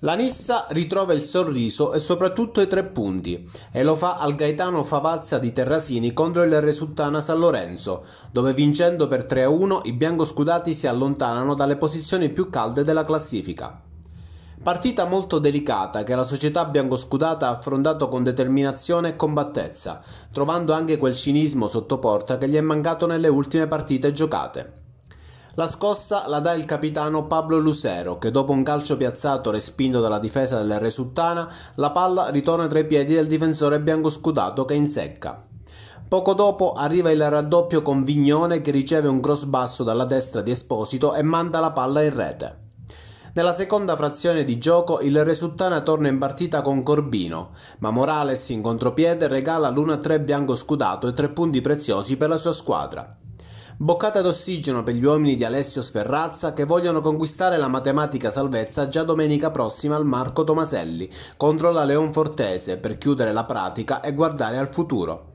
La Nissa ritrova il sorriso e soprattutto i tre punti e lo fa al Gaetano Favazza di Terrasini contro il Resultana San Lorenzo, dove vincendo per 3-1 i biancoscudati si allontanano dalle posizioni più calde della classifica. Partita molto delicata che la società biancoscudata ha affrontato con determinazione e combattezza, trovando anche quel cinismo sottoporta che gli è mancato nelle ultime partite giocate. La scossa la dà il capitano Pablo Lucero che dopo un calcio piazzato respinto dalla difesa del Re Sultana la palla ritorna tra i piedi del difensore biancoscudato che insecca. Poco dopo arriva il raddoppio con Vignone che riceve un cross basso dalla destra di Esposito e manda la palla in rete. Nella seconda frazione di gioco il Re Sultana torna in partita con Corbino, ma Morales in contropiede regala l'1-3 bianco scudato e tre punti preziosi per la sua squadra. Boccata d'ossigeno per gli uomini di Alessio Sferrazza che vogliono conquistare la matematica salvezza già domenica prossima al Marco Tomaselli contro la Leonfortese per chiudere la pratica e guardare al futuro.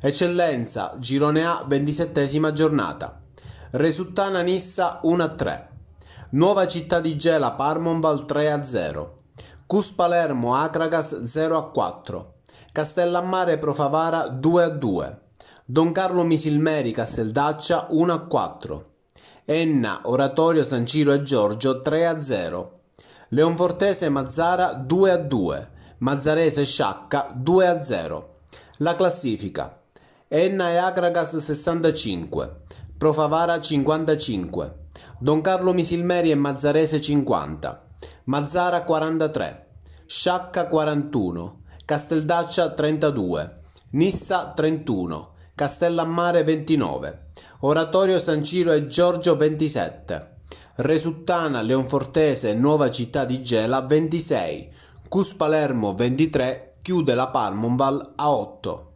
Eccellenza, Girone A, 27 giornata. Resuttana Nissa 1-3. Nuova Città di Gela Parmonval 3-0. Cus Palermo Acragas 0-4. Castellammare Profavara 2-2. Don Carlo Misilmeri Casteldaccia 1 a 4. Enna Oratorio San Ciro e Giorgio 3 a 0. Leonfortese Mazzara 2 a 2. Mazzarese Sciacca 2 a 0. La classifica. Enna e Agragas 65. Profavara 55. Don Carlo Misilmeri e Mazzarese 50. Mazzara 43. Sciacca 41. Casteldaccia 32. Nissa 31. Castellammare 29, Oratorio San Ciro e Giorgio 27, Resuttana, Leonfortese, Nuova Città di Gela 26, Cus Palermo 23, chiude la Palmonval a 8.